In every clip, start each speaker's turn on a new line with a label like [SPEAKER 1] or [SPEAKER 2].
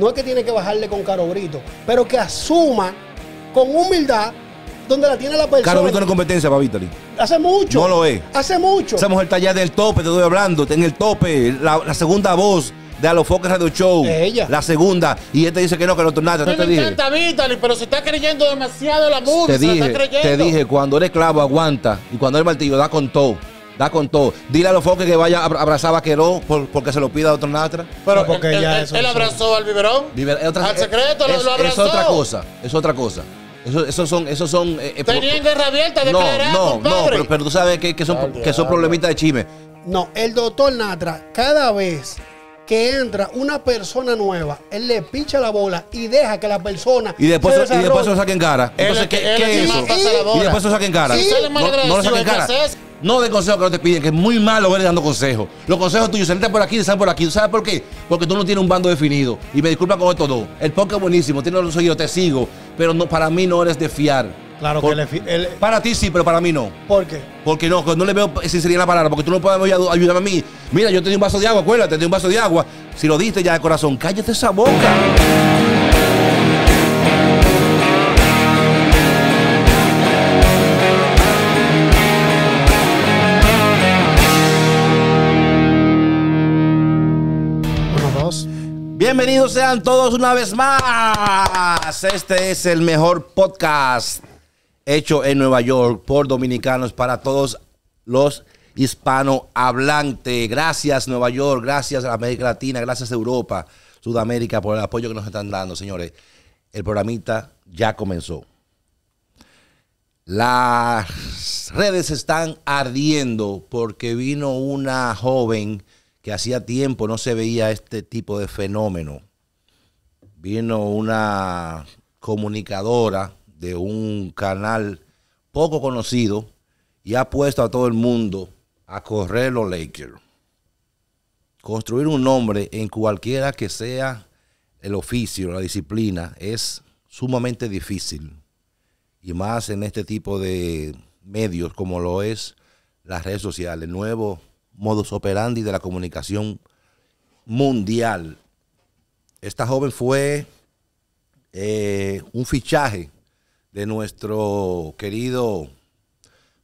[SPEAKER 1] No es que tiene que bajarle con Caro Brito, pero que asuma con humildad donde la tiene la persona. Caro Brito no es
[SPEAKER 2] competencia para Vitaly.
[SPEAKER 1] Hace mucho. No lo es. Hace mucho. Esa mujer
[SPEAKER 2] está allá del tope, te estoy hablando, está en el tope, la, segunda voz de Alofoque Radio Show. Ella. La segunda. Y este dice que no, que no, nada. No te me encanta
[SPEAKER 3] Vitaly, pero se está creyendo demasiado la música. Te dije, te dije,
[SPEAKER 2] cuando eres clavo, aguanta. Y cuando eres martillo, da con todo da con todo. Dile a los foques que vaya a abrazar a porque se lo pida a otro natra. Pero porque ya eso. Él
[SPEAKER 3] abrazó al biberón.
[SPEAKER 2] Biber, otra, al e-, secreto es, lo abrazó. Es otra cosa. Es otra cosa. Esos son, eso son. Eh, Tenían
[SPEAKER 3] guerra abierta, no, no,
[SPEAKER 2] no, pero, pero, tú sabes que, son, que son problemitas de chisme.
[SPEAKER 1] No, el doctor Natra, cada vez que entra una persona nueva, él le picha la bola y deja que la persona. Y después, se y después lo
[SPEAKER 2] saquen cara. Entonces, ¿qué, es eso? Y después se lo saquen cara. No, no lo saquen cara. No de consejos que no te piden, que es muy malo ver dando consejos. Los consejos tuyos, saliste por aquí, salen por aquí. sabes por qué? Porque tú no tienes un bando definido. Y me disculpa con esto dos. El podcast es buenísimo, tiene los yo te sigo. Pero no, para mí no eres de fiar. Claro que el, Para ti sí, pero para mí no. ¿Por qué? Porque no, no le veo sinceridad en la palabra, porque tú no puedes ayudarme a mí. Mira, yo te un vaso de agua, acuérdate, te un vaso de agua. Si lo diste ya de corazón, cállate esa boca. bienvenidos sean todos una vez más. Este es el mejor podcast hecho en Nueva York por dominicanos para todos los hispanohablantes. Gracias Nueva York, gracias a América Latina, gracias a Europa, Sudamérica por el apoyo que nos están dando, señores. El programita ya comenzó. Las redes están ardiendo porque vino una joven que hacía tiempo no se veía este tipo de fenómeno. Vino una comunicadora de un canal poco conocido y ha puesto a todo el mundo a correr los Lakers. Construir un nombre en cualquiera que sea el oficio, la disciplina, es sumamente difícil. Y más en este tipo de medios como lo es las redes sociales. Nuevo modus operandi de la comunicación mundial. Esta joven fue eh, un fichaje de nuestro querido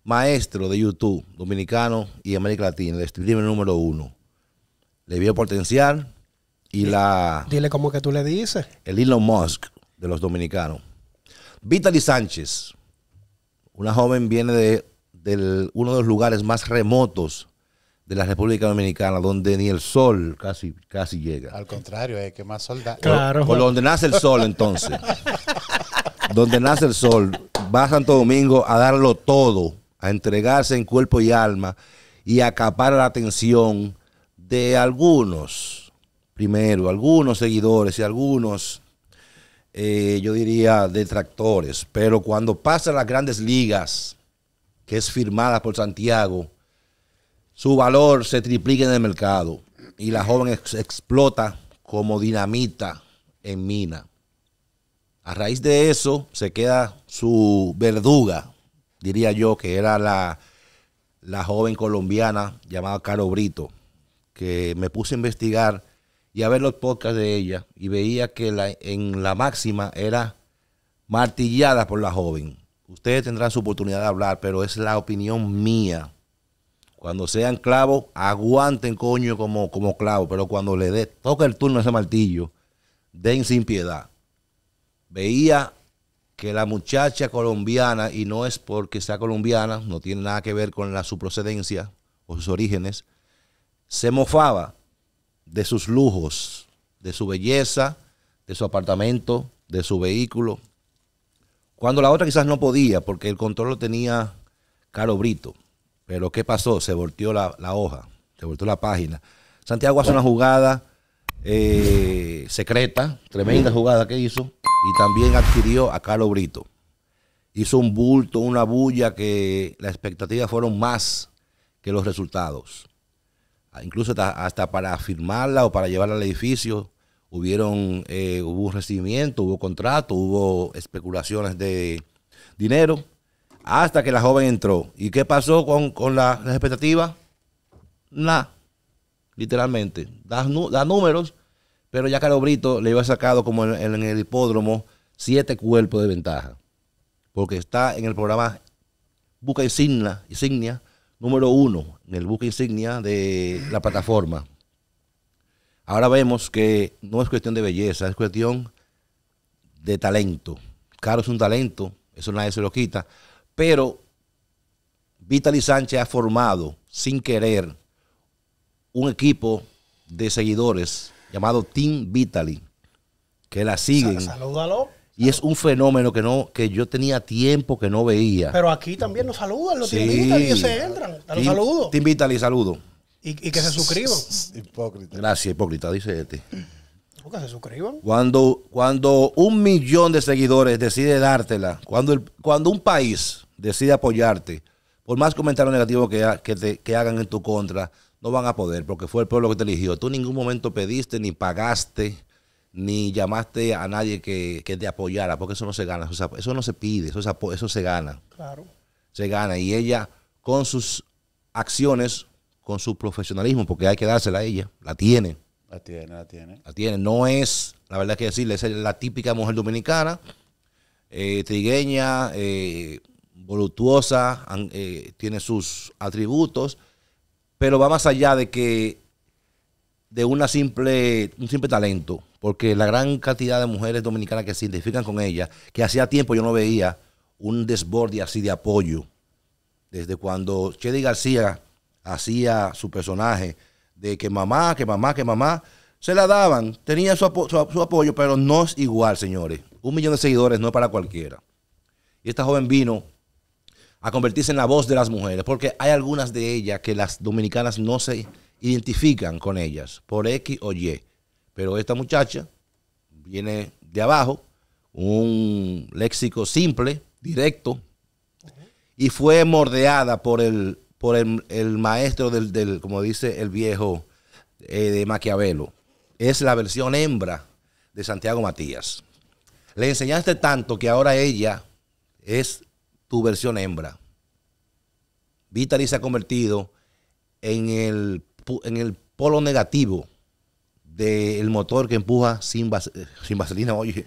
[SPEAKER 2] maestro de YouTube, dominicano y América Latina, el streamer número uno. Le vio potencial y la... Dile como que tú le dices. El Elon Musk de los dominicanos. Vitaly Sánchez, una joven viene de, de uno de los lugares más remotos de la República Dominicana, donde ni el sol casi, casi
[SPEAKER 3] llega. Al contrario, hay que más sol
[SPEAKER 2] Claro. Por, donde nace el sol, entonces. donde nace el sol, va Santo Domingo a darlo todo, a entregarse en cuerpo y alma y a acapar la atención de algunos, primero, algunos seguidores y algunos, eh, yo diría, detractores. Pero cuando pasa las grandes ligas, que es firmada por Santiago, su valor se triplica en el mercado y la joven explota como dinamita en mina. A raíz de eso se queda su verduga, diría yo, que era la, la joven colombiana llamada Caro Brito, que me puse a investigar y a ver los podcasts de ella y veía que la, en la máxima era martillada por la joven. Ustedes tendrán su oportunidad de hablar, pero es la opinión mía cuando sean clavos, aguanten, coño, como, como clavo. Pero cuando le dé, toca el turno a ese martillo, den sin piedad. Veía que la muchacha colombiana, y no es porque sea colombiana, no tiene nada que ver con la, su procedencia o sus orígenes, se mofaba de sus lujos, de su belleza, de su apartamento, de su vehículo. Cuando la otra quizás no podía, porque el control lo tenía Caro Brito. Pero ¿qué pasó? Se volteó la, hoja, se volteó la página. Santiago hace una jugada eh, secreta, tremenda jugada que hizo, y también adquirió a Carlos Brito. Hizo un bulto, una bulla que las expectativas fueron más que los resultados. Ah, incluso hasta, para firmarla o para llevarla al edificio, hubieron, eh, hubo recibimiento, hubo contrato, hubo especulaciones de dinero hasta que la joven entró. ¿Y qué pasó con, las expectativas? Nada, literalmente. Da, números, pero ya Caro Brito le iba sacado como en, el hipódromo siete cuerpos de ventaja. Porque está en el programa Busca Insignia, Insignia número uno, en el Busca Insignia de la plataforma. Ahora vemos que no es cuestión de belleza, es cuestión de talento. Caro es un talento, eso nadie se lo quita pero Vitaly Sánchez ha formado, sin querer, un equipo de seguidores llamado Team Vitaly, que la siguen.
[SPEAKER 1] Salúdalo.
[SPEAKER 2] Y es un fenómeno que no que yo tenía tiempo que no veía. Pero
[SPEAKER 1] aquí también nos saludan, los Team Vitaly y se entran. Te los saludo.
[SPEAKER 2] Team Vitaly, saludo.
[SPEAKER 1] Y, que se suscriban. Hipócrita.
[SPEAKER 2] Gracias, hipócrita, dice este.
[SPEAKER 1] Que se suscriban.
[SPEAKER 2] Cuando, cuando un millón de seguidores decide dártela, cuando, cuando un país decide apoyarte, por más comentarios negativos que, te, hagan en tu contra, no van a poder porque fue el pueblo que te eligió. Tú en ningún momento pediste, ni pagaste, ni llamaste a nadie que, te apoyara, porque eso no se gana, eso, no se pide, eso, eso se gana. Claro. Se gana. Y ella, con sus acciones, con su profesionalismo, porque hay que dársela a ella, la tiene.
[SPEAKER 3] La tiene, la tiene.
[SPEAKER 2] La tiene. No es, la verdad que decirle, es la típica mujer dominicana, eh, trigueña, eh, voluptuosa, eh, tiene sus atributos, pero va más allá de que de una simple, un simple talento, porque la gran cantidad de mujeres dominicanas que se identifican con ella, que hacía tiempo yo no veía un desborde así de apoyo, desde cuando Chedi García hacía su personaje de que mamá, que mamá, que mamá, se la daban, tenía su, su apoyo, pero no es igual, señores. Un millón de seguidores no es para cualquiera. Y esta joven vino a convertirse en la voz de las mujeres, porque hay algunas de ellas que las dominicanas no se identifican con ellas, por X o Y. Pero esta muchacha viene de abajo, un léxico simple, directo, y fue mordeada por el, por el, maestro del, como dice el viejo eh, de Maquiavelo. Es la versión hembra de Santiago Matías. Le enseñaste tanto que ahora ella es tu versión hembra. Vitali se ha convertido en el, en el polo negativo del motor que empuja sin, eh, sin vaselina, oye.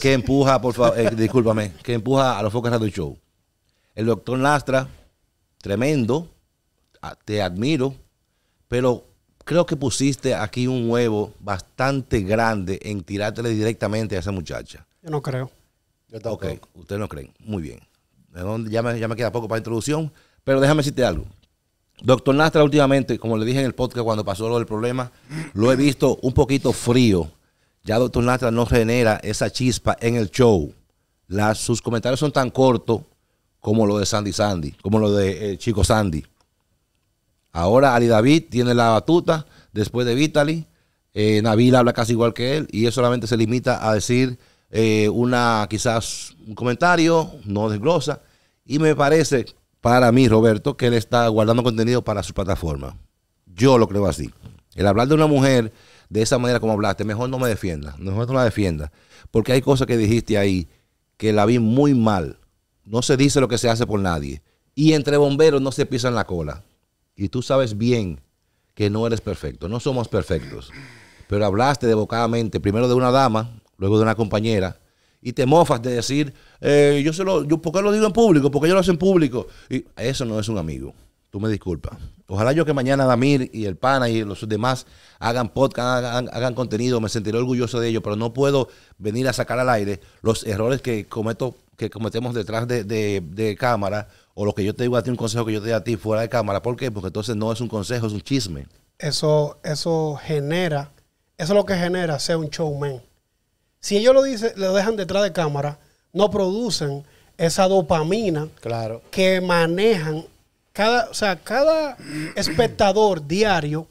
[SPEAKER 2] Que empuja, por favor, eh, discúlpame, que empuja a los de Radio Show. El doctor Lastra, tremendo, te admiro, pero creo que pusiste aquí un huevo bastante grande en tirártele directamente a esa muchacha. Yo no creo. Ok, ustedes no creen. Muy bien. Ya me, queda poco para introducción, pero déjame decirte algo. Doctor Nastra últimamente, como le dije en el podcast cuando pasó lo del problema, lo he visto un poquito frío. Ya Doctor Nastra no genera esa chispa en el show. sus comentarios son tan cortos como lo de Sandy Sandy, como lo de eh, Chico Sandy. Ahora Ali David tiene la batuta después de Vitaly. Eh, Nabil habla casi igual que él y él solamente se limita a decir eh, una quizás un comentario, no desglosa, y me parece para mí, Roberto, que él está guardando contenido para su plataforma. Yo lo creo así. El hablar de una mujer de esa manera como hablaste, mejor no me defienda, mejor no la defienda, porque hay cosas que dijiste ahí que la vi muy mal. No se dice lo que se hace por nadie. Y entre bomberos no se pisan la cola. Y tú sabes bien que no eres perfecto, no somos perfectos. Pero hablaste devocadamente, primero de una dama, luego de una compañera, y te mofas de decir, eh, yo se yo, ¿por qué lo digo en público? porque yo lo hago en público? Y eso no es un amigo. Tú me disculpas. Ojalá yo que mañana Damir y el Pana y los demás hagan podcast, hagan, contenido, me sentiré orgulloso de ellos, pero no puedo venir a sacar al aire los errores que cometo, que cometemos detrás de, cámara, o lo que yo te digo a ti, un consejo que yo te dé a ti fuera de cámara. ¿Por qué? Porque entonces no es un consejo, es un chisme.
[SPEAKER 1] Eso, eso genera, eso es lo que genera ser un showman. Si ellos lo dicen, lo dejan detrás de cámara, no producen esa dopamina que manejan cada, o sea, cada espectador diario,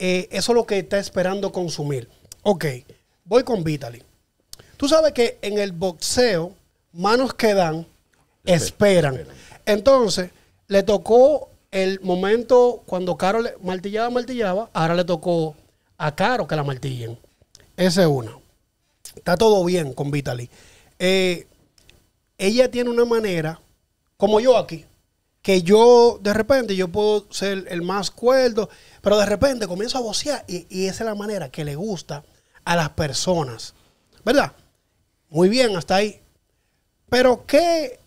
[SPEAKER 1] eh, eso es lo que está esperando consumir. Ok, voy con Vitaly. Tú sabes que en el boxeo, manos que dan, esperan. Entonces, le tocó el momento cuando Caro le martillaba, martillaba, ahora le tocó a Caro que la martillen. Ese es uno. Está todo bien con Vitaly. Eh, ella tiene una manera, como yo aquí, que yo de repente yo puedo ser el más cuerdo, pero de repente comienzo a vocear y, esa es la manera que le gusta a las personas. ¿Verdad? Muy bien, hasta ahí. Pero ¿qué,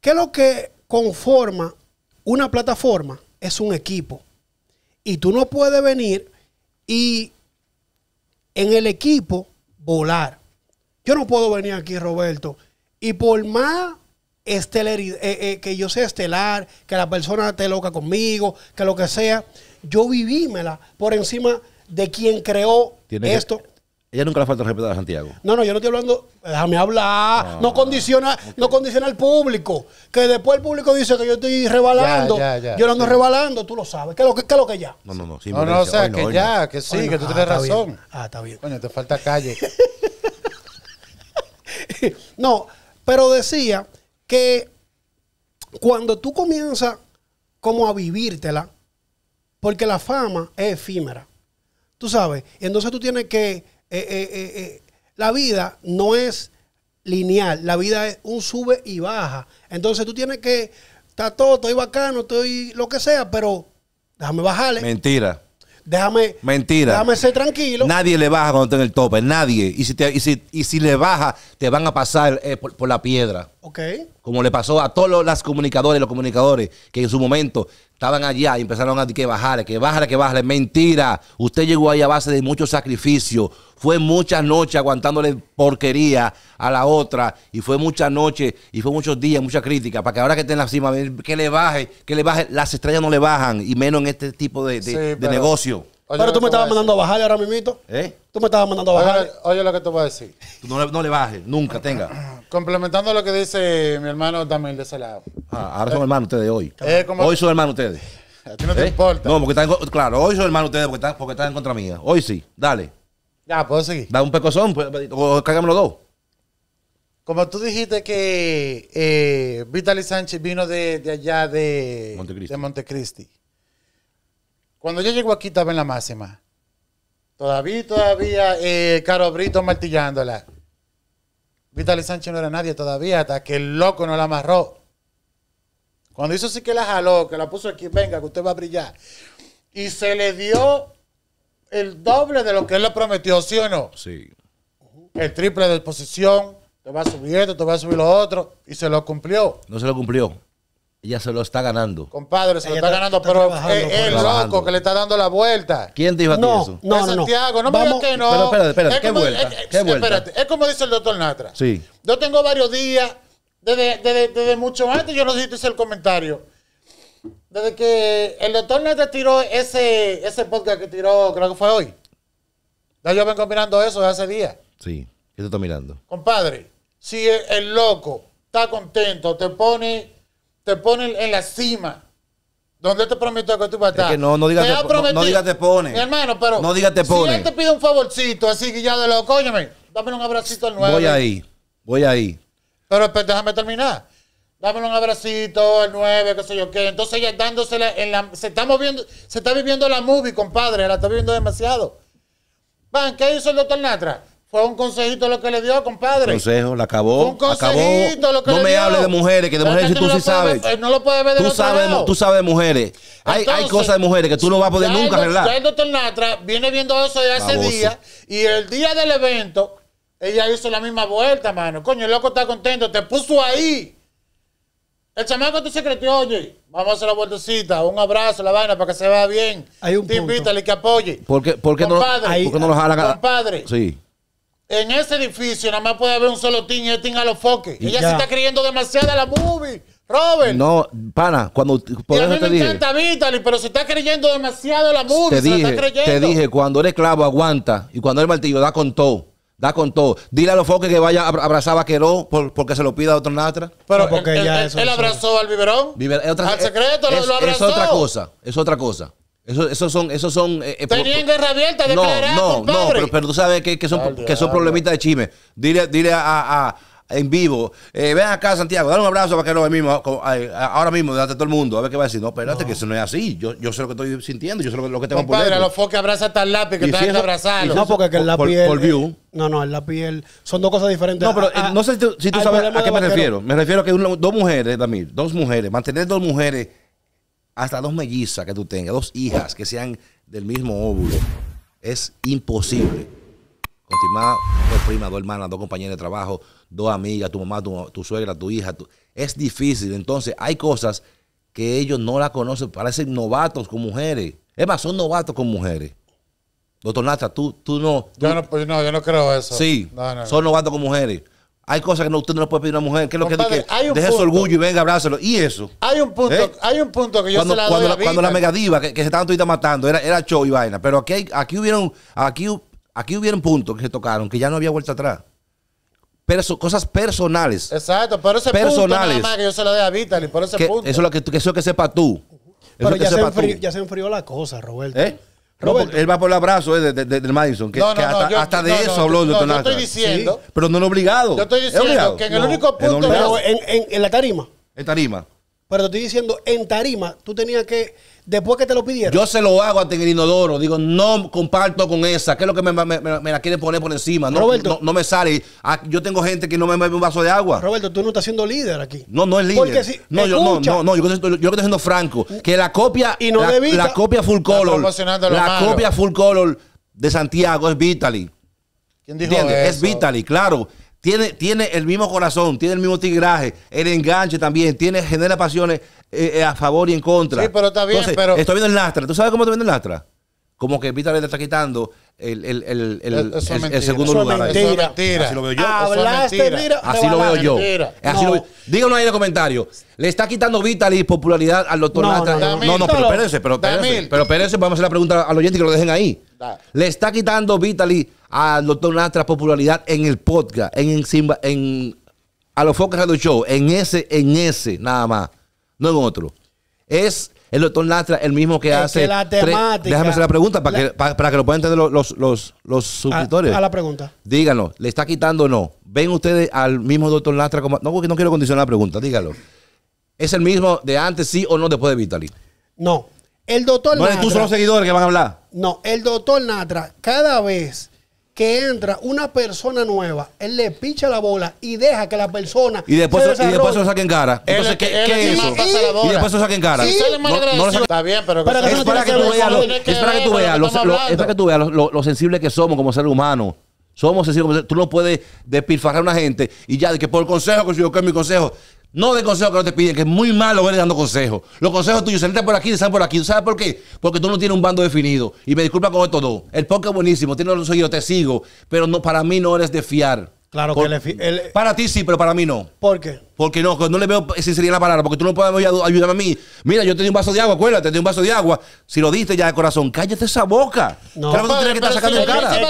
[SPEAKER 1] qué es lo que conforma una plataforma? Es un equipo. Y tú no puedes venir y en el equipo volar. Yo no puedo venir aquí, Roberto. Y por más estelar, eh, eh, que yo sea estelar, que la persona esté loca conmigo, que lo que sea, yo vivímela por encima de quien creó esto.
[SPEAKER 2] Ella nunca le falta el respeto a Santiago.
[SPEAKER 1] No, no, yo no estoy hablando. Déjame hablar. Ah. no condiciona no condiciona al público. Que después el público dice que yo estoy rebalando. yo no ando rebalando, tú lo sabes. ¿Qué es lo que, es lo que ya?
[SPEAKER 2] No, no, no. no, no, o sea, que ya,
[SPEAKER 3] que sí, que tú tienes razón. Ah, está bien. Coño, te falta calle.
[SPEAKER 1] no, pero decía que cuando tú comienzas como a vivírtela, porque la fama es efímera. Tú sabes, entonces tú tienes que eh, eh, eh, la vida no es lineal, la vida es un sube y baja. Entonces tú tienes que, está todo, estoy bacano, estoy lo que sea, pero déjame
[SPEAKER 2] bajarle. Mentira. Déjame, Mentira. déjame
[SPEAKER 1] ser tranquilo. Nadie
[SPEAKER 2] le baja cuando está en el tope, nadie. Y si, te, y si, y si le baja, te van a pasar por la piedra. Ok. Como le pasó a todos los comunicadores los comunicadores que en su momento estaban allá y empezaron a decir que bajar, que bajar, que bajar. Mentira. Usted llegó ahí a base de mucho sacrificio. Fue muchas noches aguantándole porquería a la otra. Y fue muchas noches y fue muchos días, mucha crítica. Para que ahora que esté en la cima, que le baje, que le baje. Las estrellas no le bajan. Y menos en este tipo de, negocio.
[SPEAKER 3] pero tú me estabas mandando a bajarle ahora mismo. ¿Eh? Tú me estabas mandando a bajar. Oye, lo que te voy a decir.
[SPEAKER 2] no, le, bajes, nunca, tenga.
[SPEAKER 3] Complementando lo que dice mi hermano también de ese lado.
[SPEAKER 2] Ah, ahora son eh, hermanos ustedes hoy. hoy son hermanos ustedes. A ti no te ¿Eh? importa. No, porque están, claro, hoy son hermanos ustedes porque están, en contra mía. Hoy sí, dale. Ya, puedo seguir. Da un pecozón, pues, o cágame los dos. Como tú dijiste que eh,
[SPEAKER 3] Vitaly Sánchez vino de, de allá de de Montecristi. Cuando yo llego aquí estaba en la máxima. Todavía, todavía, eh, Caro Brito martillándola. Vitaly Sánchez no era nadie todavía hasta que el loco no la amarró. Cuando hizo sí que la jaló, que la puso aquí, venga, que usted va a brillar. Y se le dio el doble de lo que él le prometió, ¿sí o no? Sí. El triple de posición, te va a subir esto, te va a subir lo otro, y se lo cumplió.
[SPEAKER 2] No se lo cumplió. Ella se lo está ganando.
[SPEAKER 3] Compadre, se lo está, ganando, pero eh, es pues. el loco que le está dando la vuelta.
[SPEAKER 2] ¿Quién te dijo a ti eso? No, Santiago,
[SPEAKER 3] no, me digas que no. Pero espérate, espérate, ¿qué, vuelta? Eh, ¿qué eh, vuelta? Espérate, es como dice el doctor Natra. Sí. Yo tengo varios días, desde, mucho antes, yo no sé si hice el comentario. Desde que el doctor Natra tiró ese, ese podcast que tiró, creo que fue hoy. Ya yo vengo mirando eso desde hace días.
[SPEAKER 2] Sí, yo te estoy mirando.
[SPEAKER 3] Compadre, si el loco está contento, te pone te ponen en la cima. Donde te prometo que tú vas a estar. Es que no, no digas te, no, digas te pone. Mi hermano, pero. No digas te pone. Si él te pide un favorcito, así que ya de loco, óyeme, dame un abracito al nueve. Voy ahí, voy ahí. Pero pues, déjame terminar. Dámelo un abracito al 9, qué sé yo qué. Entonces ya dándosela en la. Se está moviendo, se está viviendo la movie, compadre. La está viviendo demasiado. Van, ¿qué hizo el doctor Natra? Fue un consejito lo que le dio, compadre. Consejo, la
[SPEAKER 2] acabó. un consejito acabó. lo que no le dio. No me hables de mujeres, que de mujeres tú, sí sabes. Eh, no lo puedes ver de tú sabes, Tú sabes de mujeres. Hay, cosas de mujeres que tú no vas a poder nunca arreglar. el
[SPEAKER 3] doctor Natra viene viendo eso ya hace día Y el día del evento, ella hizo la misma vuelta, mano. Coño, el loco está contento. Te puso ahí. El chamaco tu secretario, oye, vamos a hacer la vueltecita, un abrazo, la vaina, para que se vea bien. te un Te invítale que apoye.
[SPEAKER 2] ¿Por qué, por qué compadre, no, Compadre, sí.
[SPEAKER 3] En ese edificio nada más puede haber un solo team y a los foques. Ella se está creyendo demasiado a la movie. Robert.
[SPEAKER 2] No, pana, cuando y a mí me encanta
[SPEAKER 3] Vitaly, pero se está creyendo demasiado la movie. Te dije, te dije,
[SPEAKER 2] cuando eres clavo aguanta y cuando eres martillo da con todo. Da con todo. Dile a los foques que vaya a abrazar a Vaqueró porque se lo pida a otro natra. Pero porque él, ya eso él, abrazó al biberón. al secreto lo abrazó. Es otra cosa. Es otra cosa. Eso, eso son, eso son. Tenían
[SPEAKER 3] guerra abierta, no, no,
[SPEAKER 2] no, pero, pero, tú sabes que, que son, que son problemitas de chisme. Dile, dile a, a, en vivo. Eh, ven acá, Santiago, dale un abrazo para que lo mismo, ahora mismo, delante de todo el mundo. A ver qué va a decir. No, espérate, que eso no es así. Yo, yo sé lo que estoy sintiendo, yo sé lo, que tengo por dentro. los
[SPEAKER 3] foques abraza hasta el lápiz, que te si abrazando. No, porque que el lápiz.
[SPEAKER 1] No, no, el lápiz piel. son dos cosas diferentes. No, pero ah, eh, ah, no sé si tú, ah, sabes a qué me refiero.
[SPEAKER 2] Me refiero a que dos mujeres, Damir, dos mujeres, mantener dos mujeres hasta dos mellizas que tú tengas, dos hijas que sean del mismo óvulo, es imposible. Continuar dos prima, dos hermanas, dos compañeras de trabajo, dos amigas, tu mamá, tu, suegra, tu hija. Es difícil. Entonces, hay cosas que ellos no la conocen, parecen novatos con mujeres. Es más, son novatos con mujeres. Doctor Nata, tú, tú no. Yo pues, no, yo no creo eso. Sí, son novatos con mujeres. Hay cosas que no, usted no le puede pedir a una mujer. ¿Qué es lo que dice? Deje su orgullo y venga, abrázalo. Y eso. Hay un punto, ¿Eh?
[SPEAKER 3] hay un punto que yo cuando, se la doy cuando, la, cuando la
[SPEAKER 2] megadiva que, se estaban todavía matando, era, era show y vaina. Pero aquí, aquí hubieron, aquí, aquí hubieron puntos que se tocaron, que ya no había vuelta atrás. cosas personales. Exacto, pero ese personales, punto nada
[SPEAKER 3] que yo se lo doy a Vitaly, Eso
[SPEAKER 2] es lo que, eso que sepa tú. pero ya se, enfrió,
[SPEAKER 3] enfrió, la
[SPEAKER 1] cosa,
[SPEAKER 2] Roberto. ¿Eh? él va por el abrazo eh, de, del Madison, que, hasta, de eso habló no, Yo estoy diciendo, pero no lo obligado. Yo estoy diciendo que en el único punto.
[SPEAKER 1] En, en, en, la tarima. En tarima. Pero te estoy diciendo, en tarima, tú tenías que después que te lo pidieron. Yo se
[SPEAKER 2] lo hago a en el inodoro. Digo, no comparto con esa. ¿Qué es lo que me, la quieren poner por encima? No, no, me sale. Ah, yo tengo gente que no me bebe un vaso de agua. Roberto, tú no estás siendo líder aquí. No, no es líder. no, yo, no, yo, estoy siendo franco. Mm. Que la copia. Y no la, la copia full color. La copia full color de Santiago es Vitaly. Vitali. ¿Entiendes? Es Vitaly, claro. Tiene, tiene el mismo corazón, tiene el mismo tigraje, el enganche también, tiene, genera pasiones eh, eh, a favor y en contra. Sí, pero está bien, pero. Estoy viendo el lastra. ¿Tú sabes cómo te viendo el lastra? como que Vitaly le está quitando el, el, el, el, segundo eso lugar. Mentira. mentira. Así lo veo yo. así lo veo yo. Eh, así lo... Díganos ahí en los comentarios. Le está quitando Vitaly popularidad al doctor no, Lastra. No, no, pero espérense, pero espérense, pero espérense, vamos a hacer la pregunta al oyente y que lo dejen ahí. Le está quitando Vitali al doctor Natra popularidad en el podcast, en, simba en a los Focus Radio Show, en ese, en ese, nada más, no en otro. Es el doctor Natra el mismo que hace. la temática, déjame hacer la pregunta para, que, para, que lo puedan entender los, los, los, suscriptores. A, la pregunta. Díganos, ¿le está quitando o no? ¿Ven ustedes al mismo doctor Natra como.? No, porque no quiero condicionar la pregunta, díganlo ¿Es el mismo de antes, sí o no, después de Vitali?
[SPEAKER 1] No. El doctor ¿No eres tú son los
[SPEAKER 2] seguidores que van a hablar?
[SPEAKER 1] No, el doctor Natra, cada vez que entra una persona nueva, él le picha la bola y deja que la persona. Y después, se y después
[SPEAKER 2] lo saquen cara.
[SPEAKER 3] Entonces, ¿qué, es eso? Y después lo saquen cara. No, Está bien, pero, que es, para que, tú veas, que tú veas lo, que
[SPEAKER 2] tú veas lo, lo, sensible que somos como seres humanos. Somos sensibles. Tú no puedes despilfarrar a una gente y ya, de que por consejo, que si yo que mi consejo. No de consejos que no te piden, que es muy malo ver dando consejos. Los consejos tuyos, salen por aquí, salen por aquí. sabes por qué? Porque tú no tienes un bando definido. Y me disculpa con esto dos. El podcast es buenísimo, tiene los oídos, te sigo. Pero no, para mí no eres de fiar. Claro que Para ti sí, pero para mí no. ¿Por qué? Porque no, no le veo sinceridad sería la palabra, porque tú no puedes ayudarme a mí. Mira, yo te un vaso de agua, acuérdate, te un vaso de agua. Si lo diste ya de corazón, cállate esa boca.
[SPEAKER 3] No. Claro que que estar sacando en cara. no lo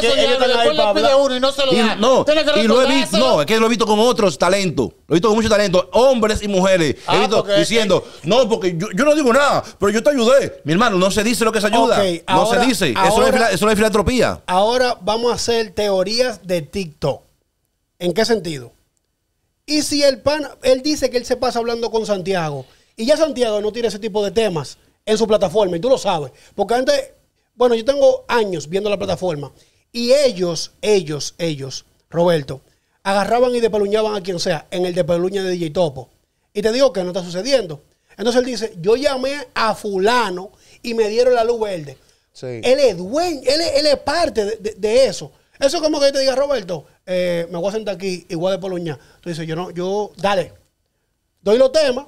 [SPEAKER 2] no, visto, es que lo he visto con otros talentos. Lo he visto con muchos talentos, hombres y mujeres. he ah, visto diciendo, no, porque yo, no digo nada, pero yo te ayudé. Mi hermano, no se dice lo que se ayuda. no se dice. eso no es filantropía.
[SPEAKER 1] Ahora vamos a hacer teorías de TikTok. ¿En qué sentido? Y si el pan, él dice que él se pasa hablando con Santiago, y ya Santiago no tiene ese tipo de temas en su plataforma, y tú lo sabes, porque antes, bueno, yo tengo años viendo la plataforma, y ellos, ellos, ellos, Roberto, agarraban y depeluñaban a quien sea en el depeluña de DJ Topo. Y te digo que no está sucediendo. Entonces él dice, yo llamé a fulano y me dieron la luz verde. Sí. Él es dueño, él es, parte de, de, eso. Eso es como que yo te diga, Roberto, eh, me voy a sentar aquí igual de Tú Entonces yo no, yo, dale, doy los temas.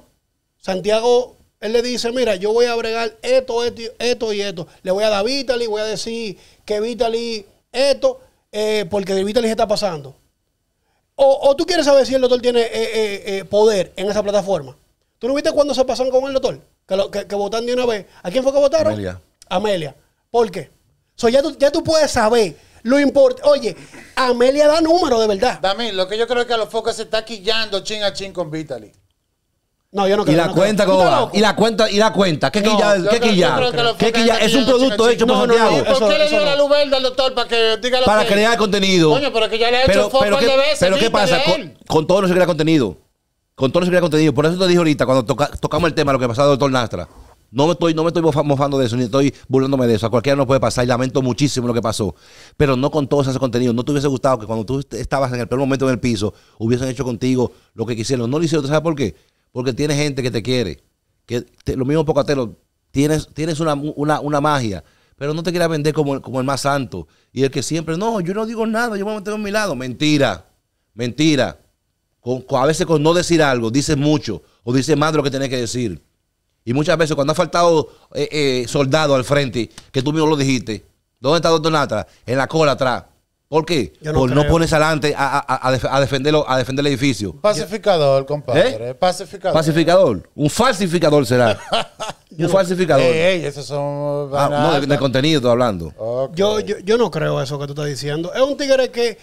[SPEAKER 1] Santiago, él le dice, mira, yo voy a bregar esto, esto, y esto. Le voy a dar Vitaly, voy a decir que Vitaly esto, eh, porque de Vitaly se está pasando. O, tú quieres saber si el doctor tiene eh, poder en esa plataforma. ¿Tú no viste cuando se pasaron con el doctor? Que, lo, de una vez. ¿A quién fue que votaron? Amelia. Amelia. ¿Por qué? ya, tú, ya tú puedes saber lo importa. Oye, Amelia
[SPEAKER 3] da número de verdad. Dame, lo que yo creo es que a los focos se está quillando chin a chin con Vitaly.
[SPEAKER 2] No, yo no creo. ¿Y la cuenta cómo va? ¿Y la cuenta? ¿Y la cuenta? ¿Qué quilla? ¿Qué quilla? ¿Qué quilla? Es un producto hecho por Santiago. ¿Por qué le dio la
[SPEAKER 3] luz verde al doctor para que diga lo Para crear contenido. Coño, pero que ya le ha hecho foco de veces. Pero ¿qué pasa? Con,
[SPEAKER 2] con todo no se crea contenido. Con todo no se crea contenido. Por eso te dije ahorita, cuando tocamos el tema, lo que pasó al doctor Nastra. No me estoy, no me estoy mofando de eso, ni estoy burlándome de eso. A cualquiera no puede pasar y lamento muchísimo lo que pasó. Pero no con todos ese contenido No te hubiese gustado que cuando tú estabas en el peor momento en el piso, hubiesen hecho contigo lo que quisieron. No lo hicieron, ¿sabes por qué? Porque tiene gente que te quiere. Que lo mismo Pocatelo, tienes, tienes una, una, magia pero no te quieras vender como, como, el más santo. Y el que siempre, no, yo no digo nada, yo me meto a mi lado. Mentira, mentira. Con, a veces con no decir algo, dices mucho o dices más de lo que tenés que decir. Y muchas veces cuando ha faltado eh, eh, soldado al frente, que tú mismo lo dijiste, ¿dónde está el Doctor Natra? En la cola atrás. ¿Por qué? Porque no pones adelante a, defenderlo, a defender el edificio.
[SPEAKER 3] Pacificador, ¿Eh? compadre. Pacificador.
[SPEAKER 2] Pacificador. Un falsificador será.
[SPEAKER 3] un falsificador. Ey, esos son. Ah,
[SPEAKER 2] no, de, contenido estoy hablando.
[SPEAKER 1] Yo, yo, yo no creo eso que tú estás diciendo. Es un tigre que.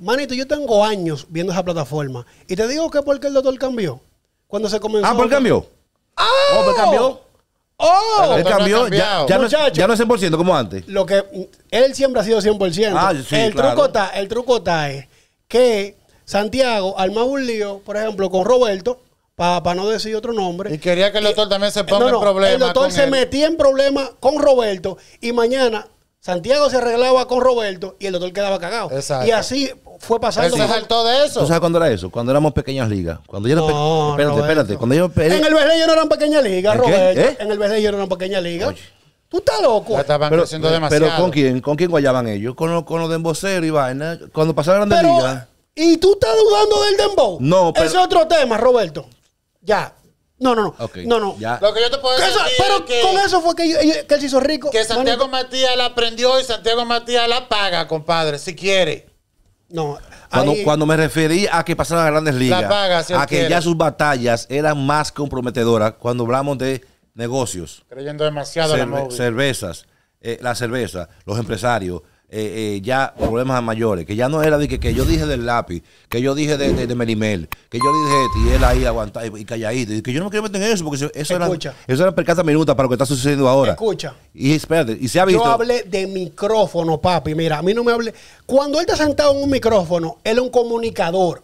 [SPEAKER 1] Manito, yo tengo años viendo esa plataforma. Y te digo que porque el doctor cambió. Cuando se comenzó. Ah, ¿por cambió? ¡Oh! cambió. ¡Oh! Él oh. cambió, ya, no, ya
[SPEAKER 2] no es 100% como antes.
[SPEAKER 1] Lo que, él siempre ha sido 100%. Ah, el, truco está, el truco está es que Santiago armó un lío, por ejemplo, con Roberto, para no decir otro nombre.
[SPEAKER 3] Y quería que el doctor también se ponga en problemas. El doctor se
[SPEAKER 1] metía en problemas con Roberto y mañana Santiago se arreglaba con Roberto y el doctor quedaba cagado. Exacto. Y así fue pasando. se saltó de eso. ¿Tú sabes
[SPEAKER 2] cuándo era eso? Cuando éramos pequeñas ligas. Cuando yo no, Espérate, espérate. Cuando yo En el yo no eran
[SPEAKER 1] pequeñas ligas, Roberto. ¿Eh? En el Berlello no eran pequeñas ligas. Tú estás loco. estaban pero, creciendo eh, demasiado. Pero ¿con
[SPEAKER 2] quién? ¿Con quién guayaban ellos? Con, los, con demboceros y vaina. Cuando pasaron grandes liga. ¿Y tú estás dudando del dembow? No, pero... Ese es otro tema, Roberto. Ya.
[SPEAKER 1] No, no, no. No, no. Lo que yo te puedo decir es que con eso fue que, él se hizo rico. Que Santiago
[SPEAKER 3] Matías la aprendió y Santiago Matías la paga, compadre, si quiere.
[SPEAKER 2] No. Cuando, me referí a que pasaron a grandes ligas, a que ya sus batallas eran más comprometedoras cuando hablamos de negocios.
[SPEAKER 3] Creyendo demasiado la móvil.
[SPEAKER 2] Cervezas, eh, la cerveza, los empresarios, eh, eh, ya problemas mayores, que ya no era de que, yo dije del lápiz, que yo dije de, de, que yo dije y él ahí aguantaba y, y calladito, que yo no me quiero meter en eso, porque eso, era, eso era minuta para lo que está sucediendo ahora. Escucha. Y espérate, y se ha visto. Yo hablé
[SPEAKER 1] de micrófono, papi, mira, a mí no me hable. Cuando él está sentado en un micrófono, él es un comunicador.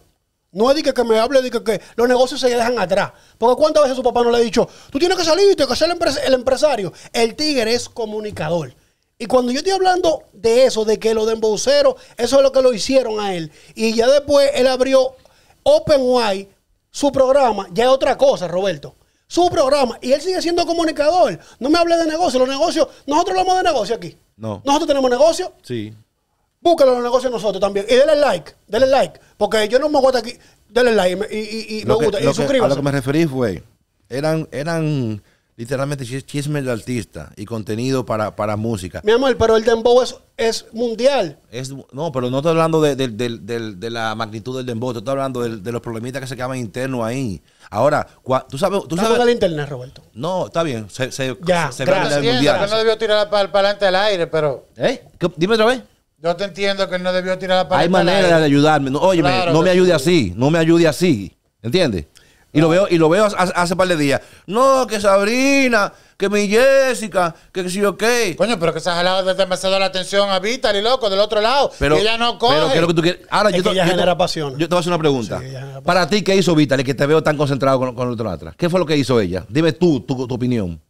[SPEAKER 1] No es de que, me hable de que, los negocios se dejan atrás. Porque cuántas veces su papá no le ha dicho, tú tienes que salir y tienes que ser el, empresario. El tigre es comunicador. Y cuando yo estoy hablando de eso, de que lo de eso es lo que lo hicieron a él. Y ya después él abrió Wide su programa, ya es otra cosa, Roberto. Su programa. Y él sigue siendo comunicador. No me hable de negocios. Los negocios, nosotros hablamos de negocio aquí. No. Nosotros tenemos negocio. Sí. Búscalo los negocios nosotros también. Y denle like, denle like. Porque yo no me gusta aquí. Denle like y, me gusta. y suscríbanse. A lo que me
[SPEAKER 2] referí fue, eran, eran Literalmente chismes de artista y contenido para, para música. Mi amor, pero el dembow
[SPEAKER 1] es, es mundial.
[SPEAKER 2] Es, no, pero no estoy hablando de, de, de, de la magnitud del dembow, estoy hablando de, los problemitas que se quedaban internos ahí. Ahora, tú sabes... Tú sabes el internet, No, está bien, se, se, ya, se, se gracias. no
[SPEAKER 3] debió tirar para, adelante al aire, pero... ¿Eh? Dime otra vez. Yo te entiendo que no debió tirar la aire. Hay manera de
[SPEAKER 2] ayudarme. Oye, no me ayude así. No me ayude así. ¿Entiendes? Y lo veo, y lo veo hace, par de días. No, que Sabrina, que mi Jessica, que sí, ok.
[SPEAKER 3] Coño, pero que se ha jalado demasiado la atención a Vital y loco, del otro lado. Pero ella no coge. Pero que lo que
[SPEAKER 2] tú Ahora, yo, ella genera pasión. yo te voy a hacer una pregunta. Para ti, ¿qué hizo Y que te veo tan concentrado con, el otro atrás? ¿Qué fue lo que hizo ella? Dime tú, tu, opinión.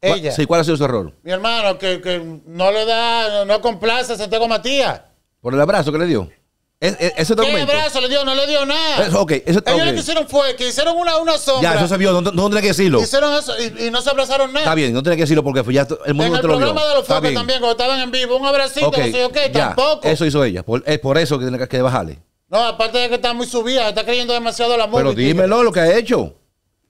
[SPEAKER 2] Ella. ¿cuál ha sido su error?
[SPEAKER 3] Mi hermano, que, que no le da, no complace a Santiago Matías.
[SPEAKER 2] ¿Por el abrazo que le dio? Es, es, ¿Qué abrazo
[SPEAKER 3] le dio? No le dio nada. eso, Ellos okay. lo que hicieron fue que hicieron una, una sombra. Ya, eso se vio,
[SPEAKER 2] no, no, tenía que decirlo. Hicieron
[SPEAKER 3] eso y, no se abrazaron nada. Está
[SPEAKER 2] bien, no tenía que decirlo porque ya el mundo en te lo vio. En el programa de los Focos también,
[SPEAKER 3] cuando estaban en vivo, un abracito, okay, no tampoco. Eso
[SPEAKER 2] hizo ella, por, es por eso que tiene que bajarle.
[SPEAKER 3] No, aparte de que está muy subida, está creyendo demasiado la música. Pero
[SPEAKER 2] dímelo lo que ha hecho.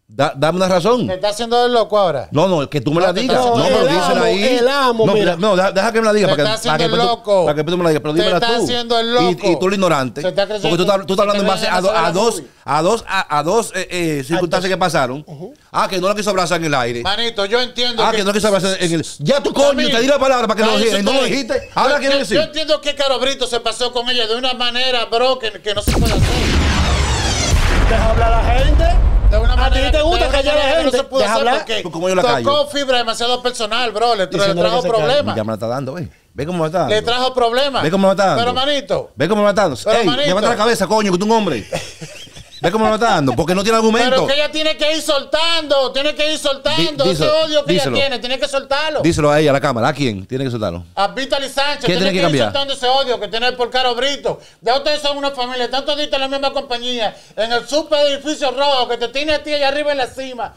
[SPEAKER 2] Da, dame una razón. ¿Te
[SPEAKER 3] está haciendo el loco ahora?
[SPEAKER 2] No, no, que tú me la digas. No, me lo dicen ahí. El amo, no, mira. no, deja que me la digas. Te para está que, haciendo para que tú, loco. Para que tú me la digas, pero dímela tú. Te está haciendo el loco. Y, y tú lo ignorante. porque tú, tú, estás hablando en base a, do, a, dos, a, dos, a, dos eh, eh circunstancias que pasaron. Ah, que no lo quiso abrazar en el aire.
[SPEAKER 3] Manito, yo entiendo. Ah, que, no quiso abrazar en el
[SPEAKER 2] Ya tu coño, te di la palabra para que no, lo, no lo dijiste. Ahora quieres decir. Yo
[SPEAKER 3] entiendo que Caro Brito se pasó con ella de una manera, bro, que no se puede hacer. Deja hablar a la gente. De una manera. A ti te gusta que a la gente. No se pudo Deja por hablar. porque pues, como yo la tocó callo? fibra demasiado personal, bro. Le, trajo problemas. Ya
[SPEAKER 2] me la está dando, güey. Ve cómo me está dando. Le trajo
[SPEAKER 3] problemas. Ve cómo me está dando. Pero manito.
[SPEAKER 2] Ve cómo me está dando. Ey, la cabeza, coño, que tú un hombre. ¿Ves cómo lo está dando, porque no tiene argumento. Pero que
[SPEAKER 3] ella tiene que ir soltando, tiene que ir soltando. ese odio que ella tiene, tiene que soltarlo. Díselo
[SPEAKER 2] a ella, a la cámara. ¿A quién? Tiene que soltarlo.
[SPEAKER 3] A Vitaly Sánchez. Tiene, tiene que, ir soltando ese odio que tiene por Caro Brito. Ya ustedes son una familia, están toditos en la misma compañía. En el super edificio rojo que te tiene a ti allá arriba en la cima.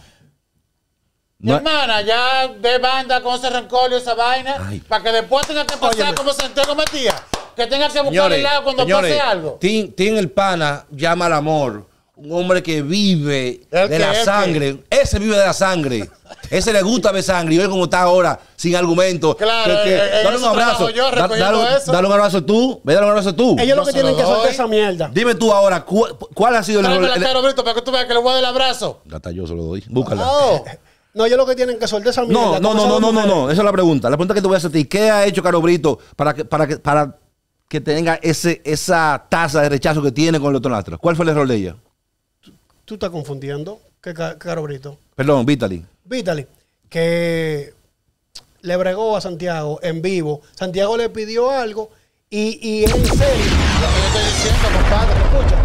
[SPEAKER 3] Mi hermana, ya de banda con ese rencor y esa vaina, para que después tenga que pasar como se enteró Matías, que tenga que buscar el lado cuando pase algo.
[SPEAKER 2] Tiene el pana llama al amor un hombre que vive de la sangre. Ese vive de la sangre. Ese le gusta ver sangre. Y hoy cómo está ahora, sin argumento. Claro, que, eh, eh, dale un abrazo. Yo, da, dale, dale, un abrazo tú. Ve, dale un abrazo tú. Ellos no lo que tienen que soltar esa mierda. Dime tú ahora, ¿cuál, ha sido el... Tráeme la cara,
[SPEAKER 3] Brito, para que tú veas que le voy a dar el abrazo.
[SPEAKER 2] Gata, yo se lo doy. Búscala. Oh.
[SPEAKER 1] No, yo eh, lo que tienen que soltar esa mierda. No, no, no, no, no,
[SPEAKER 2] no, Esa es la pregunta. La pregunta que te voy a hacer a ti. ¿Qué ha hecho Caro Brito para que, para para que tenga ese, esa tasa de rechazo que tiene con el otro ¿Cuál fue el error de ella?
[SPEAKER 1] tú estás confundiendo. ¿Qué caro Brito?
[SPEAKER 2] Perdón, Vitali.
[SPEAKER 1] Vitali, que le bregó a Santiago en vivo. Santiago le pidió algo y, y en serio. estoy diciendo, compadre, escucha?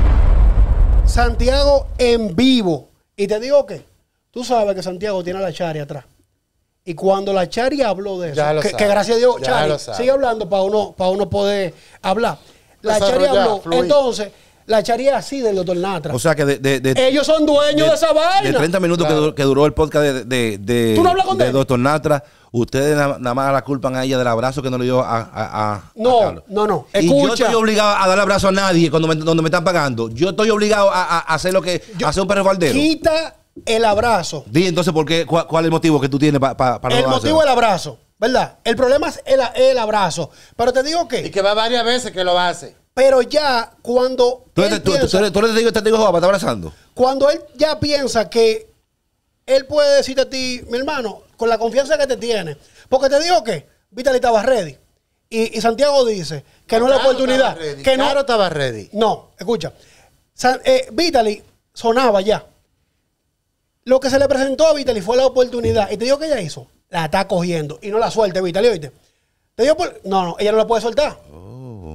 [SPEAKER 1] Santiago en vivo. Y te digo que tú sabes que Santiago tiene a la charia atrás. Y cuando la charia habló de eso, que, gracias a Dios, sigue hablando para uno, uno poder hablar. La pues charia habló. Entonces, la echaría así del doctor Natra O
[SPEAKER 2] sea que de, de, ellos son dueños de, esa vaina. De 30 minutos que, duró, el podcast de, de, de, Doctor Natra, ustedes nada más la culpan a ella del abrazo que no le dio a, a,
[SPEAKER 1] No, no, no. Y yo estoy
[SPEAKER 2] obligado a dar abrazo a nadie cuando me, donde me están pagando. Yo estoy obligado a, hacer lo que hacer un perro faldero.
[SPEAKER 1] Quita el
[SPEAKER 2] abrazo. Di entonces por qué, cuál, es el motivo que tú tienes para El motivo
[SPEAKER 1] es el abrazo, ¿verdad? El problema es el, el abrazo. Pero te digo que. Y que va varias veces que lo hace. Pero ya cuando.
[SPEAKER 2] Tú, él tú, piensa, te digo abrazando.
[SPEAKER 1] Cuando él ya piensa que él puede decirte a ti, mi hermano, con la confianza que te tiene. Porque te digo que Vitaly estaba ready. Y, Santiago dice que no es la oportunidad. que no claro estaba ready. No, escucha. Eh, Vitaly sonaba ya. Lo que se le presentó a Vitaly fue la oportunidad. Y te digo que ella hizo. La está cogiendo. Y no la suelte, Vitaly, oíste. Te digo, no, no, ella no la puede soltar. Oh.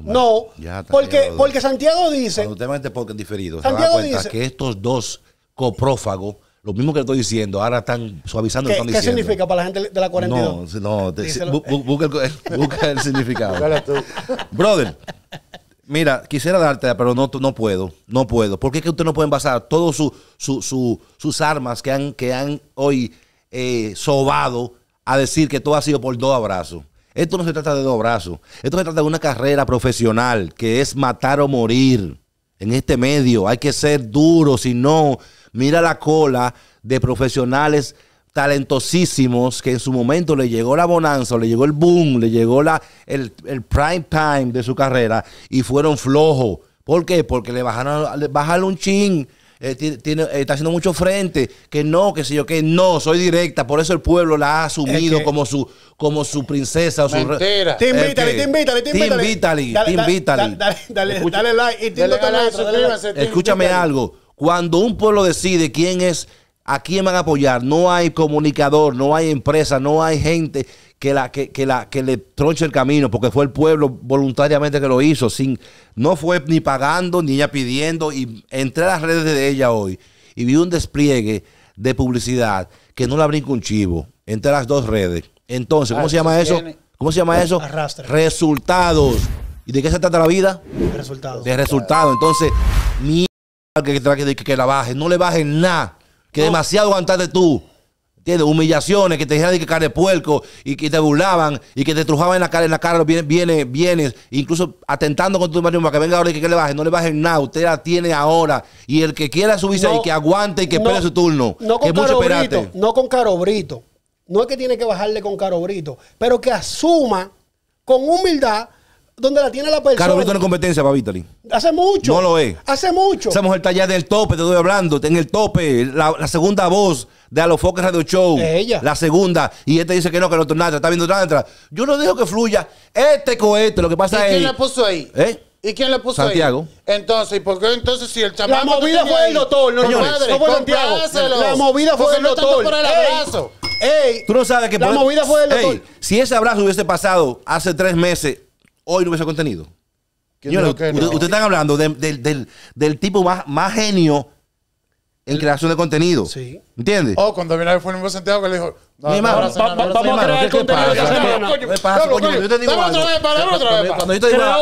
[SPEAKER 1] No,
[SPEAKER 2] porque, porque Santiago dice. Cuando usted mete porque diferido, Santiago da cuenta que estos dos coprófagos, lo mismo que le estoy diciendo, ahora están suavizando lo que ¿Qué significa
[SPEAKER 1] para la gente de la cuarentena.
[SPEAKER 2] No, no, busca, el, significado. Brother, Mira, quisiera darte, pero no, no puedo, no puedo. Porque es que usted no pueden basar todas sus armas que han, que han hoy eh, sobado a decir que todo ha sido por dos abrazos. Esto no se trata de dos brazos. Esto se trata de una carrera profesional que es matar o morir. En este medio hay que ser duro, si no, mira la cola de profesionales talentosísimos que en su momento le llegó la bonanza, le llegó el boom, le llegó la, el, prime time de su carrera y fueron flojos. ¿Por qué? Porque le bajaron, bajaron un ching eh, tiene, eh, está haciendo mucho frente, que no, que sé yo, que no, soy directa, por eso el pueblo la ha asumido como su como su princesa o su rey eh, Te invítale, te invítale, te invítale. Te invítale.
[SPEAKER 1] Dale, dale, like
[SPEAKER 3] y Escúchame
[SPEAKER 2] algo. Cuando un pueblo decide quién es ¿A quién van a apoyar? No hay comunicador, no hay empresa, no hay gente que, la, que, la, que le tronche el camino, porque fue el pueblo voluntariamente que lo hizo. Sin, no fue ni pagando, ni ella pidiendo. Y entré a las redes de ella hoy y vi un despliegue de publicidad que no la brinca un chivo entre las dos redes. Entonces, ¿cómo ah, se llama eso? ¿Cómo se llama eso? Arrastre. Resultados. ¿Y de qué se trata la vida? De
[SPEAKER 1] resultados. De resultados.
[SPEAKER 2] Entonces, mierda que, que la baje. No le bajen nada que demasiado aguantaste tú. ¿Entiendes? Humillaciones, que te dijeron que cara de puerco y que te burlaban y que te trujaban en la cara, en la cara, viene, viene, vienes, incluso atentando con tu marido para que venga ahora y que, le bajen. No le bajen nada, usted la tiene ahora. Y el que quiera subirse y que aguante y que espere su turno. No con mucho brito,
[SPEAKER 1] No con carobrito. No es que tiene que bajarle con carobrito, pero que asuma con humildad ¿Dónde la tiene la persona. Claro, Brito no es competencia para Hace mucho. No lo es. Hace mucho. Hacemos
[SPEAKER 2] el taller del tope, te estoy hablando. en el tope. La, segunda voz de Alofoque Radio Show. Ella. La segunda. Y este dice que no, que no Nantra, está viendo Nantra. Yo no dejo que fluya este cohete. Lo que pasa es... ¿Y ¿Quién la puso ahí? ¿Eh?
[SPEAKER 3] ¿Y quién le puso ahí? Santiago. Entonces, ¿por qué entonces si el chamán... La movida fue el doctor, no, madre, La movida fue el no doctor. Por el abrazo.
[SPEAKER 2] Ey, Tú no sabes que. La movida fue el doctor. si ese abrazo hubiese pasado hace tres meses hoy no hubiese contenido. Ustedes están hablando del, del, tipo más, más genio en creación de contenido. ¿Entiendes? oh,
[SPEAKER 3] cuando vino el Fuimos Santiago que le dijo, vamos a crear el contenido de esta semana. otra vez, otra vez.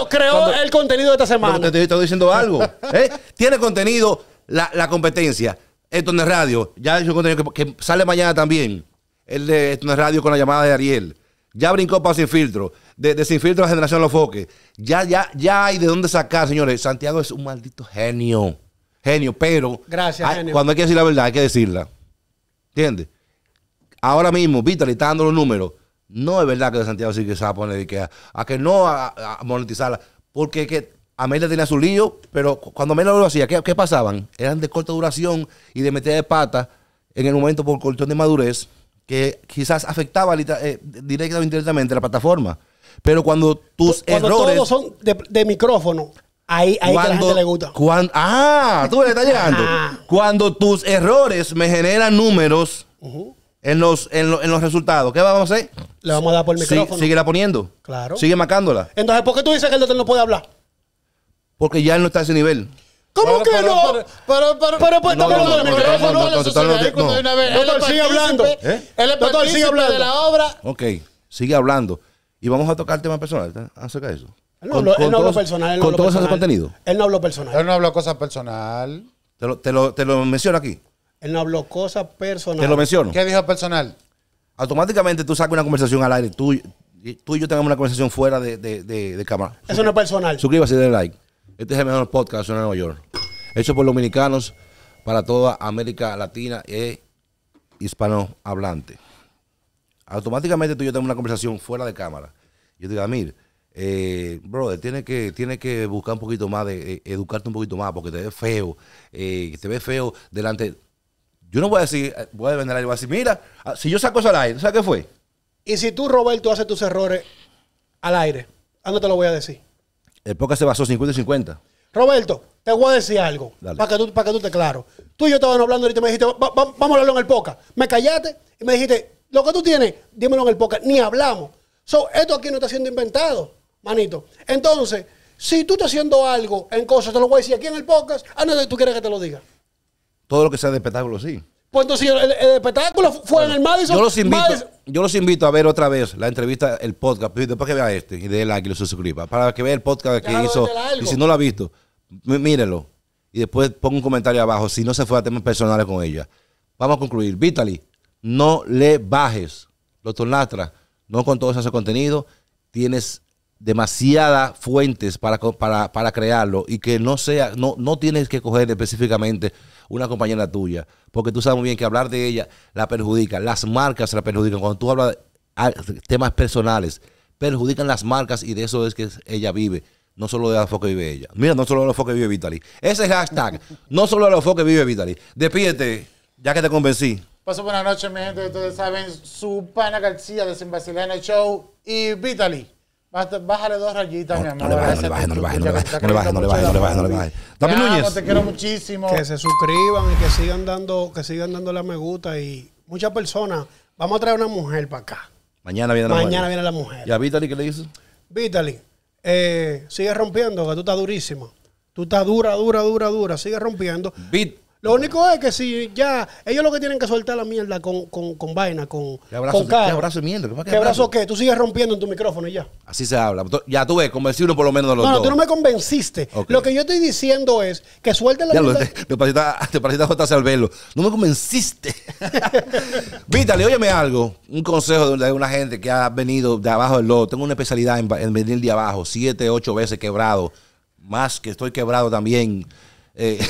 [SPEAKER 3] Creó el
[SPEAKER 2] contenido de esta semana. Te estoy diciendo algo. ¿eh? Tiene contenido la competencia. Esto es radio. Ya hizo contenido que sale mañana también. El de Esto es radio con la llamada de Ariel. Ya brincó para Sin Filtro de, de, de la generación Los Foques. Ya, ya, ya hay de dónde sacar, señores. Santiago es un maldito genio. Genio, pero. Gracias, Cuando hay que decir la verdad, hay que decirla. ¿Entiendes? Ahora mismo, Víctor está dando los números. No es verdad que Santiago sí que se va a poner que a, que no a, monetizarla. Porque que Amelia tenía su lío, pero cuando Amelia lo hacía, ¿qué, ¿qué, pasaban? Eran de corta duración y de metida de pata en el momento por cuestión de madurez que quizás afectaba eh, directamente directa o indirectamente la plataforma. Pero cuando tus errores... cuando errores. Todos
[SPEAKER 1] son de, micrófono. Ahí, ahí cuando, la gente le
[SPEAKER 2] gusta. ah, tú le estás llegando. Ah. cuando tus errores me generan números en, los, en, los resultados, ¿qué vamos a hacer? Le vamos a dar por micrófono. sigue la poniendo. Claro. Sigue marcándola. Entonces, ¿por qué tú dices que el doctor no puede hablar? Porque ya él no está a ese nivel.
[SPEAKER 3] ¿Cómo que no? Pero, pero, pero, pero, no, no, no, no, no, pero, ¿Eh? sigue hablando. pero, pero, hablando.
[SPEAKER 2] Ok, sigue hablando y vamos a tocar temas personales acerca de eso. Él no, habló, no personal. con todo ese contenido.
[SPEAKER 3] Él no habló personal. Él no habló cosas personal.
[SPEAKER 2] Te lo, te menciono aquí.
[SPEAKER 3] Él no habló cosas personal. Te lo menciono. ¿Qué
[SPEAKER 2] dijo personal? Automáticamente tú sacas una conversación al aire. Tú, tú y yo tengamos una conversación fuera de, cámara. Eso no es personal. Suscríbase y denle like. Este es el mejor podcast en Nueva York. Hecho por dominicanos para toda América Latina e hispanohablante automáticamente tú y yo tenemos una conversación fuera de cámara. Yo te digo, Amir, eh, brother, tienes que, tienes que buscar un poquito más, de, eh, educarte un poquito más, porque te ves feo, eh, te ves feo delante. Yo no voy a decir, voy a vender algo voy decir, mira, ah, si yo saco eso al aire, ¿sabes qué fue? Y si tú, Roberto, haces tus errores
[SPEAKER 1] al aire, ¿a no te lo voy a decir?
[SPEAKER 2] El POCA se basó 50 y 50.
[SPEAKER 1] Roberto, te voy a decir algo para que, tú, para que tú te claro. Tú y yo estábamos hablando ahorita y me dijiste, vamos a hablarlo en el POCA. Me callaste y me dijiste, lo que tú tienes, dímelo en el podcast. Ni hablamos. So, esto aquí no está siendo inventado, manito. Entonces, si tú estás haciendo algo en cosas, te lo voy a decir aquí en el podcast, a ah, tú quieres que te lo diga.
[SPEAKER 2] Todo lo que sea de espectáculo, sí.
[SPEAKER 1] Pues entonces el, espectáculo fue en el Madison. Yo los, invito,
[SPEAKER 2] invito a ver otra vez la entrevista, el podcast, después que vea este y de like y lo suscriba, para que vea el podcast que hizo. Y si no lo ha visto, mírelo. Y después ponga un comentario abajo si no se fue a temas personales con ella. Vamos a concluir. Vitaly, no le bajes, Natra. No con todo ese contenido. Tienes demasiadas fuentes para, para, crearlo y que no sea, no, no tienes que coger específicamente una compañera tuya, porque tú sabes muy bien que hablar de ella la perjudica, las marcas la perjudican, cuando tú hablas de temas personales, perjudican las marcas y de eso es que ella vive, no solo de lo que vive ella. Mira, no solo de lo que vive Vitaly. Ese hashtag, no solo de lo que vive Vitaly. Despídete, ya que te convencí.
[SPEAKER 3] Paso buenas noches, mi gente. Ustedes saben, su pana García de Sin Show y Vitaly. Bájale dos rayitas, no, mi amor. No le bajes, no le bajes,
[SPEAKER 2] no le bajes, no le bajes, no le bajes, no le bajes, no le bajes, Núñez. Te quiero
[SPEAKER 1] muchísimo. Que se suscriban y que sigan dando, que sigan dando la me gusta y muchas personas. Vamos a traer una mujer para acá.
[SPEAKER 2] Mañana viene la mujer. Mañana viene la mujer. ¿Y a Vitaly qué le dices?
[SPEAKER 1] Vitaly, eh, sigue rompiendo, que tú estás durísima. Tú estás dura, dura, dura, dura. Sigue rompiendo. Vitaly. Lo único es que si ya, ellos lo que tienen que soltar la mierda con, con, con vaina, con, ¿Qué abrazo, con ¿Qué mierda? ¿Qué, abrazo qué? Tú sigues rompiendo en tu micrófono y ya.
[SPEAKER 2] Así se habla. Ya tú ves, uno por lo menos de los dos. No, tú no me convenciste. Lo
[SPEAKER 1] que yo estoy diciendo es que suelten la mierda. Te,
[SPEAKER 2] te pareciste a J. No me convenciste. Vítale, óyeme algo. Un consejo de una gente que ha venido de abajo del lodo. Tengo una especialidad en, en venir de abajo. Siete, ocho veces quebrado. Más que estoy quebrado también. Eh,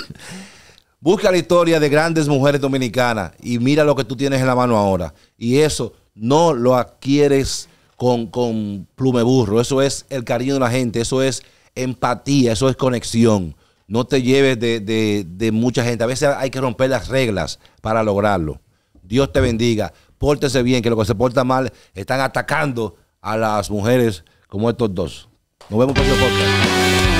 [SPEAKER 2] Busca la historia de grandes mujeres dominicanas y mira lo que tú tienes en la mano ahora. Y eso no lo adquieres con, con plumeburro. Eso es el cariño de la gente, eso es empatía, eso es conexión. No te lleves de, de, mucha gente. A veces hay que romper las reglas para lograrlo. Dios te bendiga. Pórtese bien, que lo que se porta mal están atacando a las mujeres como estos dos. Nos vemos por el podcast.